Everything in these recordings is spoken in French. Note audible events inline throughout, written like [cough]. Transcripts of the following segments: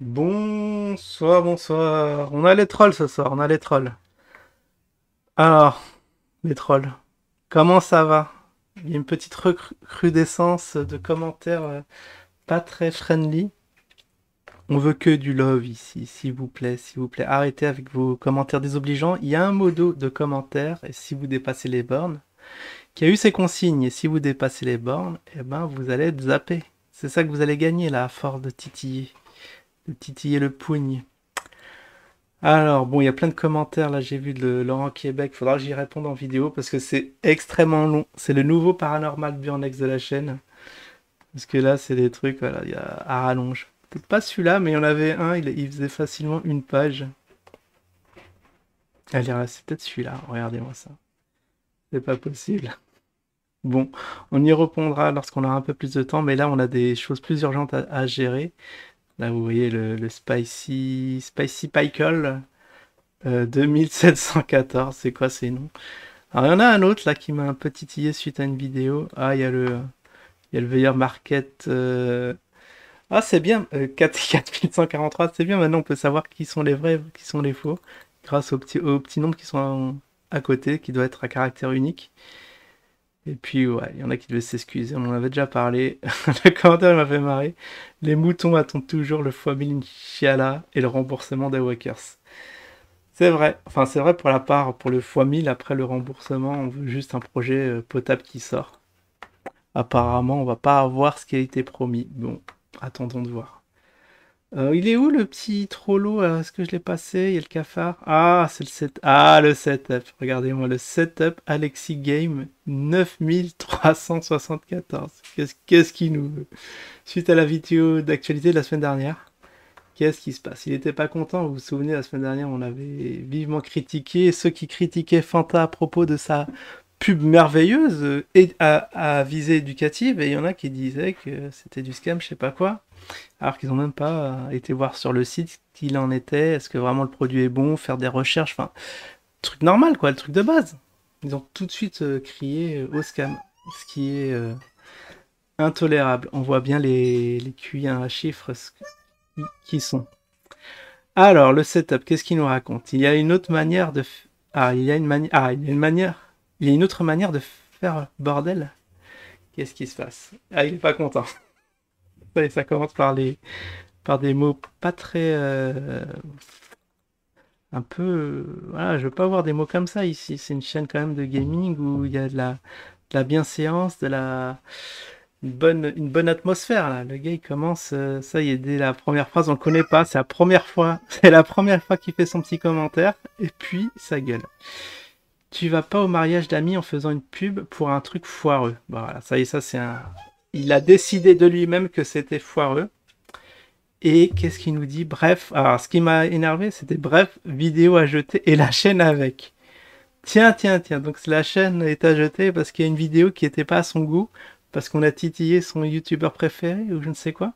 Bonsoir, bonsoir. On a les trolls ce soir, on a les trolls. Alors, les trolls, comment ça va Il y a une petite recrudescence de commentaires euh, pas très friendly. On veut que du love ici, s'il vous plaît, s'il vous plaît. Arrêtez avec vos commentaires désobligeants. Il y a un mot de commentaires, et si vous dépassez les bornes, qui a eu ses consignes, et si vous dépassez les bornes, eh ben vous allez être zappé. C'est ça que vous allez gagner là, à force de titiller. Le titiller le poigne. Alors, bon, il y a plein de commentaires là, j'ai vu de Laurent Québec, faudra que j'y réponde en vidéo parce que c'est extrêmement long. C'est le nouveau paranormal burnex de la chaîne. Parce que là, c'est des trucs, à rallonge. Peut-être pas celui-là, mais il y en avait un, il, faisait facilement une page. Allez, ah, c'est peut-être celui-là, regardez-moi ça. C'est pas possible. Bon, on y répondra lorsqu'on aura un peu plus de temps, mais là on a des choses plus urgentes à gérer. Là, vous voyez le, Spicy, spicy Pickle euh, 2714. C'est quoi ces noms Alors, il y en a un autre là qui m'a un petit titillé suite à une vidéo. Ah, il y a le, le Veilleur Market. Euh, ah, c'est bien. 4 euh, 4143, [laughs] c'est bien. Maintenant, on peut savoir qui sont les vrais, qui sont les faux, grâce au petit aux petits nombres qui sont à, côté, qui doit être à caractère unique. Et puis, ouais, il y en a qui devaient s'excuser, on en avait déjà parlé. [laughs] le commentaire m'a fait marrer. Les moutons attendent toujours le x1000 Chiala et le remboursement des workers. C'est vrai, enfin, c'est vrai pour la part, pour le x 1000, après le remboursement, on veut juste un projet euh, potable qui sort. Apparemment, on va pas avoir ce qui a été promis. Bon, attendons de voir. Euh, il est où le petit trollo euh, Est-ce que je l'ai passé Il y a le cafard. Ah, c'est le set. Ah, le setup. Regardez-moi le setup Alexi Game 9374. Qu'est-ce qu'est-ce qu'il nous veut Suite à la vidéo d'actualité de la semaine dernière, qu'est-ce qui se passe Il n'était pas content. Vous vous souvenez, la semaine dernière, on avait vivement critiqué. Ceux qui critiquaient Fanta à propos de sa pub merveilleuse euh, et à, visée éducative, et il y en a qui disaient que c'était du scam, je sais pas quoi alors qu'ils n'ont même pas euh, été voir sur le site qu'il en était, est-ce que vraiment le produit est bon, faire des recherches, enfin, truc normal quoi, le truc de base. Ils ont tout de suite euh, crié euh, au scam, ce qui est intolérable. On voit bien les, les QI à chiffres qui sont. Alors, le setup, qu'est-ce qu'il nous raconte Il y a une autre manière de... Ah, il y a une manière... Ah, il y a une manière... Il y a une autre manière de faire bordel. Qu'est-ce qui se passe Ah, il est pas content ça commence par les par des mots pas très euh, un peu voilà je veux pas avoir des mots comme ça ici c'est une chaîne quand même de gaming où il y a de la, de la bienséance de la une bonne une bonne atmosphère là le gars il commence euh, ça y est dès la première phrase on le connaît pas c'est la première fois [laughs] c'est la première fois qu'il fait son petit commentaire et puis sa gueule tu vas pas au mariage d'amis en faisant une pub pour un truc foireux. voilà, ça y est, ça c'est un, il a décidé de lui-même que c'était foireux. Et qu'est-ce qu'il nous dit Bref, alors ce qui m'a énervé, c'était bref, vidéo à jeter et la chaîne avec. Tiens, tiens, tiens, donc la chaîne est à jeter parce qu'il y a une vidéo qui n'était pas à son goût, parce qu'on a titillé son youtubeur préféré ou je ne sais quoi.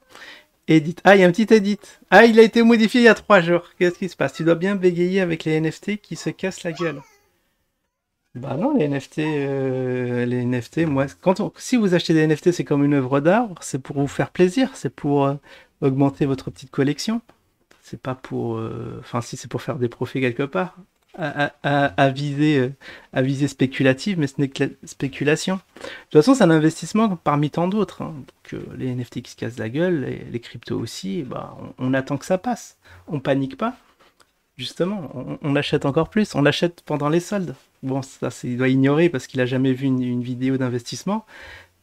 Edit. Ah, il y a un petit edit. Ah, il a été modifié il y a trois jours. Qu'est-ce qui se passe Tu dois bien bégayer avec les NFT qui se cassent la gueule. Bah non, les NFT, euh, les NFT, moi, quand si vous achetez des NFT, c'est comme une œuvre d'art, c'est pour vous faire plaisir, c'est pour euh, augmenter votre petite collection. C'est pas pour, euh, enfin, si c'est pour faire des profits quelque part, à, viser, à viser spéculative, mais ce n'est que la spéculation. De toute façon, c'est un investissement parmi tant d'autres. Hein. les NFT qui se cassent la gueule, les, les cryptos aussi, bah, on attend que ça passe. On panique pas. Justement, on, l'achète achète encore plus, on l'achète pendant les soldes. Bon, ça, il doit ignorer parce qu'il a jamais vu une, vidéo d'investissement.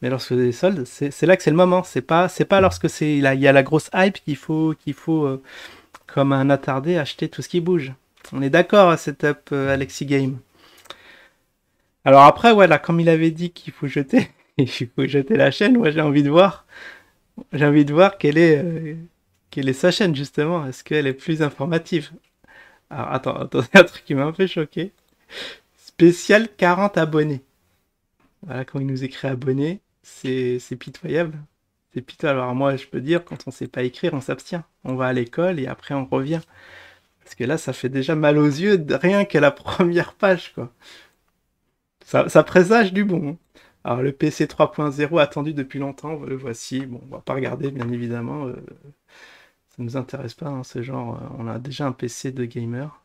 Mais lorsque des soldes, c'est là que c'est le moment. C'est pas, c'est pas lorsque c'est il y a la grosse hype qu'il faut, qu'il faut euh, comme un attardé acheter tout ce qui bouge. On est d'accord à cette up euh, Alexi Game. Alors après, voilà, comme il avait dit qu'il faut jeter, [laughs] il faut jeter la chaîne. Moi, j'ai envie de voir, j'ai envie de voir quelle est, euh, quelle est sa chaîne justement. Est-ce qu'elle est plus informative alors attends, attendez, [laughs] un truc qui m'a un peu choqué. Spécial 40 abonnés. Voilà, quand il nous écrit abonnés, c'est pitoyable. C'est pitoyable. Alors moi, je peux dire, quand on sait pas écrire, on s'abstient. On va à l'école et après on revient. Parce que là, ça fait déjà mal aux yeux, rien qu'à la [laughs] première page, quoi. Ça, présage du bon. Hein. Alors le PC 3.0 attendu depuis longtemps, le voici. Bon, on va pas regarder, bien évidemment. Euh, ça nous intéresse pas, hein, ce genre. Euh, on a déjà un PC de gamer.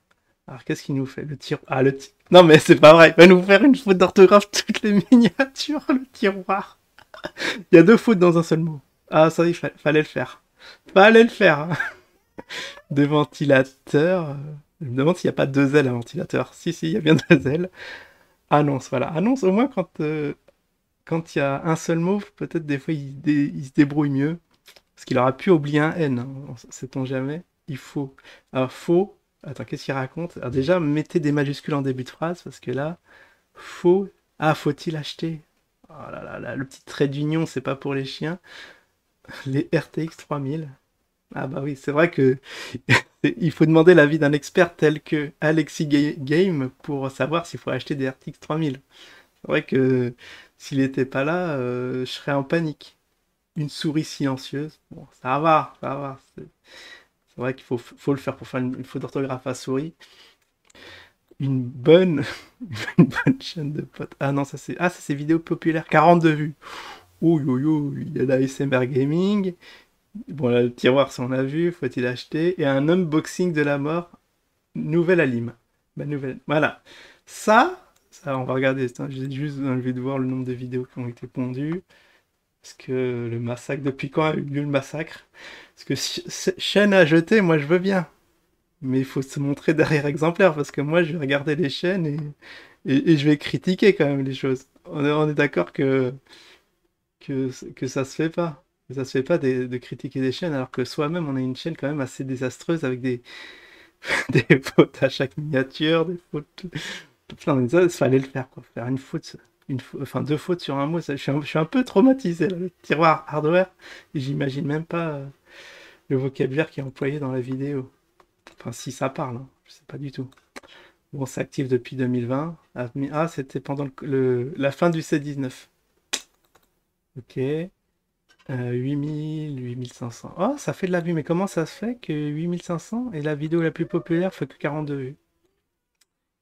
Alors qu'est-ce qu'il nous fait le tiroir Ah le tiroir non mais c'est pas vrai. Il va nous faire une faute d'orthographe [laughs] toutes les miniatures le tiroir. [laughs] Il y a deux fautes dans un seul mot. Ah ça il fallait le faire. Fallait le faire. Hein. [laughs] Des ventilateurs. Euh, je me demande s'il n'y a pas deux ailes à ventilateur. Si si il y a bien deux ailes. Annonce voilà annonce au moins quand euh, quand il y a un seul mot peut-être des fois il, il se débrouille mieux. Parce qu'il aura pu oublier un N, hein, sait-on jamais Il faut. Alors, faux. Attends, qu'est-ce qu'il raconte Alors, déjà, mettez des majuscules en début de phrase, parce que là, faux. Ah, faut-il acheter Oh là là le petit trait d'union, c'est pas pour les chiens. Les RTX 3000. Ah bah oui, c'est vrai que [laughs] il faut demander l'avis d'un expert tel que Alexis Game pour savoir s'il faut acheter des RTX 3000. C'est vrai que s'il n'était pas là, euh, je serais en panique une souris silencieuse. Bon, ça va, ça va. C'est vrai qu'il faut, le faire pour faire une, faute d'orthographe à souris. Une bonne, [laughs] bonne chaîne de potes. Ah non, ça c'est ah, c'est vidéos populaires. 42 vues. Ouh, il y a la SMR Gaming. Bon, le tiroir, ça on a vu, faut-il acheter. Et un unboxing de la mort. Nouvelle à Ben, nouvelle. Voilà. Ça, ça, on va regarder. J'ai juste envie de voir le nombre de vidéos qui ont été pondues. Parce que le massacre, depuis quand a eu lieu le massacre Parce que chaîne à jeter, moi je veux bien. Mais il faut se montrer derrière exemplaire, parce que moi je vais regarder les chaînes et, je vais critiquer quand même les choses. On est, d'accord que, que, que ça se fait pas. Que ça se fait pas de, critiquer des chaînes, alors que soi-même on a une chaîne quand même assez désastreuse avec des, [laughs] des fautes à chaque miniature, des fautes. il fallait le faire, quoi. Faire une faute, enfin, deux fautes sur un mot. je, suis un, peu traumatisé. le tiroir hardware, j'imagine même pas euh, le vocabulaire qui est employé dans la vidéo. Enfin, si ça parle, hein, je sais pas du tout. Bon, s'active depuis 2020. Ah, c'était pendant le, la fin du C19. Ok. 8000, euh, 8500. Oh, ça fait de la vue, mais comment ça se fait que 8500 et la vidéo la plus populaire fait que 42 vues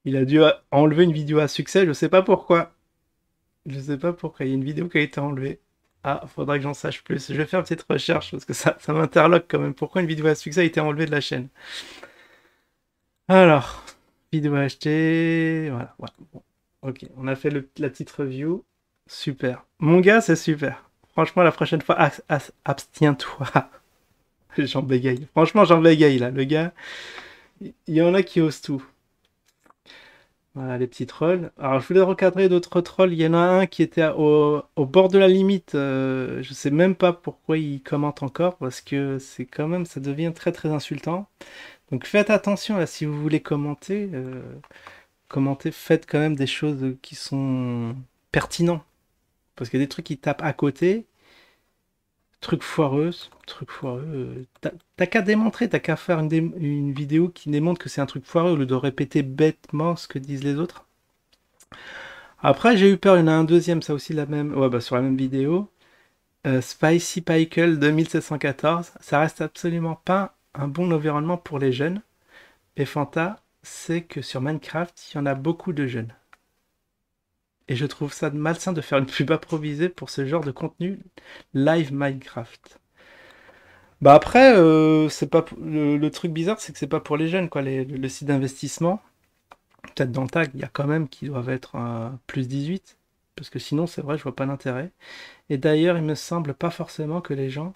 Il a dû enlever une vidéo à succès, je sais pas pourquoi. Je sais pas pourquoi, il y a une vidéo qui a été enlevée. Ah, faudra que j'en sache plus. Je vais faire une petite recherche parce que ça, ça m'interloque quand même. Pourquoi une vidéo à succès a été enlevée de la chaîne Alors, vidéo achetée. Voilà, Ok, on a fait la petite review. Super. Mon gars, c'est super. Franchement, la prochaine fois, abstiens-toi. [laughs] j'en bégaye. Franchement, j'en bégaye là. Le gars, il y en a qui osent tout. Voilà les petits trolls. Alors je voulais recadrer d'autres trolls. Il y en a un qui était au, bord de la limite. Euh, je sais même pas pourquoi il commente encore parce que c'est quand même ça devient très très insultant. Donc faites attention là si vous voulez commenter. Euh, commenter commentez, faites quand même des choses qui sont pertinentes. Parce qu'il y a des trucs qui tapent à côté truc foireux, truc foireux. Euh, t'as qu'à démontrer, t'as qu'à faire une, vidéo qui démontre que c'est un truc foireux au lieu de répéter bêtement ce que disent les autres. Après, j'ai eu peur, il y en a un deuxième, ça aussi la même, ouais, bah, sur la même vidéo. Euh, Spicy Pickle 2714, ça reste absolument pas un bon environnement pour les jeunes. Et Fanta, c'est que sur Minecraft, il y en a beaucoup de jeunes. Et je trouve ça malsain de faire une pub improvisée pour ce genre de contenu live Minecraft. Bah après, euh, c'est pas le, truc bizarre, c'est que c'est pas pour les jeunes quoi. le, site d'investissement, peut-être dans le tag, il y a quand même qui doivent être plus 18, parce que sinon c'est vrai, je vois pas l'intérêt. Et d'ailleurs, il me semble pas forcément que les gens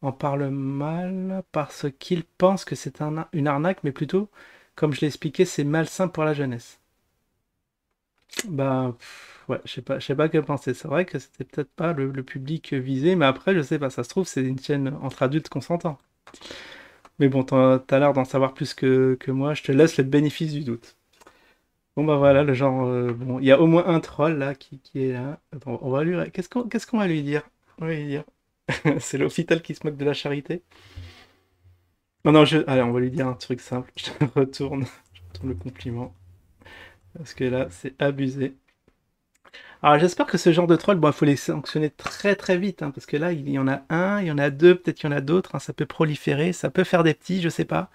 en parlent mal parce qu'ils pensent que c'est une arnaque, mais plutôt, comme je l'ai expliqué, c'est malsain pour la jeunesse. Bah, ouais, je sais pas, je sais pas que penser. C'est vrai que c'était peut-être pas le, public visé, mais après, je sais pas, ça se trouve, c'est une chaîne entre adultes consentants. Mais bon, tu as, l'air d'en savoir plus que, moi, je te laisse le bénéfice du doute. Bon, bah voilà, le genre, euh, bon, il y a au moins un troll là qui, est là. on va lui, qu'est-ce qu'on va lui dire On va lui dire, [laughs] c'est l'hôpital qui se moque de la charité. Non, non, je, allez, on va lui dire un truc simple, [laughs] je retourne, je retourne le compliment. Parce que là, c'est abusé. Alors j'espère que ce genre de troll, bon, il faut les sanctionner très très vite, hein, parce que là, il y en a un, il y en a deux, peut-être qu'il y en a d'autres, hein, ça peut proliférer, ça peut faire des petits, je sais pas.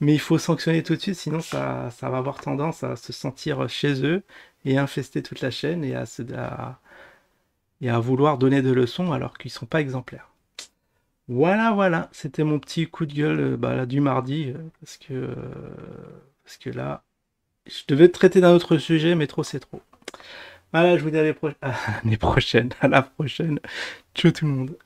Mais il faut sanctionner tout de suite, sinon ça, va avoir tendance à se sentir chez eux et infester toute la chaîne et à, se, et à vouloir donner des leçons alors qu'ils ne sont pas exemplaires. Voilà, voilà, c'était mon petit coup de gueule euh, bah, du mardi, euh, parce que, euh, parce que là, je devais traiter d'un autre sujet, mais trop, c'est trop. Voilà, je vous dis [laughs] à l'année prochaine. À la prochaine. Ciao tout le monde.